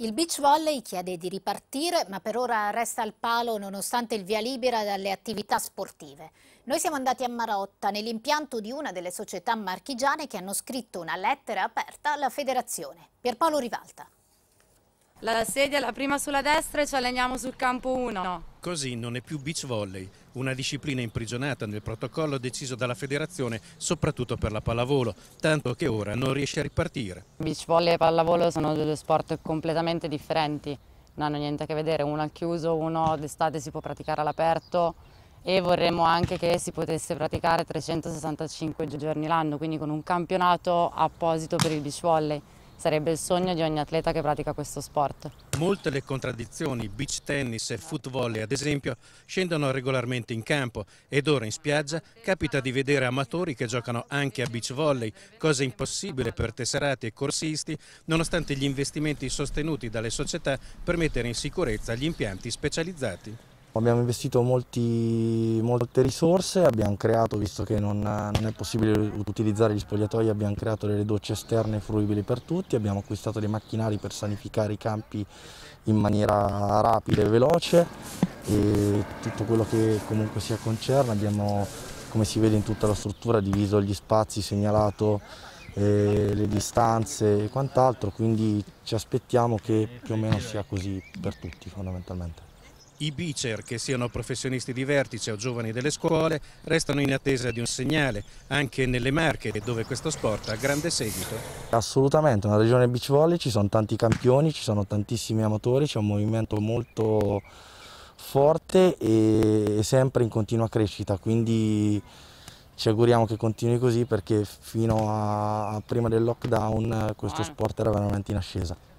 Il beach volley chiede di ripartire, ma per ora resta al palo nonostante il via libera dalle attività sportive. Noi siamo andati a Marotta, nell'impianto di una delle società marchigiane che hanno scritto una lettera aperta alla federazione. Pierpaolo Rivalta. La sedia è la prima sulla destra e ci alleniamo sul campo 1. Così non è più beach volley, una disciplina imprigionata nel protocollo deciso dalla federazione soprattutto per la pallavolo, tanto che ora non riesce a ripartire. Beach volley e pallavolo sono due sport completamente differenti, non hanno niente a che vedere, uno al chiuso, uno d'estate si può praticare all'aperto e vorremmo anche che si potesse praticare 365 giorni l'anno, quindi con un campionato apposito per il beach volley sarebbe il sogno di ogni atleta che pratica questo sport. Molte le contraddizioni, beach tennis e foot volley ad esempio, scendono regolarmente in campo ed ora in spiaggia capita di vedere amatori che giocano anche a beach volley, cosa impossibile per tesserati e corsisti nonostante gli investimenti sostenuti dalle società per mettere in sicurezza gli impianti specializzati abbiamo investito molti, molte risorse, abbiamo creato, visto che non, non, è possibile utilizzare gli spogliatoi, abbiamo creato delle docce esterne fruibili per tutti, abbiamo acquistato dei macchinari per sanificare i campi in maniera rapida e veloce e tutto quello che comunque sia concerne, abbiamo come si vede in tutta la struttura diviso gli spazi, segnalato eh, le distanze e quant'altro, quindi ci aspettiamo che più o meno sia così per tutti fondamentalmente. I bicer, che siano professionisti di vertice o giovani delle scuole, restano in attesa di un segnale, anche nelle Marche, dove questo sport ha grande seguito. Assolutamente, una regione beach volley, ci sono tanti campioni, ci sono tantissimi amatori, c'è un movimento molto forte e sempre in continua crescita, quindi ci auguriamo che continui così perché fino a prima del lockdown questo ah. sport era veramente in ascesa.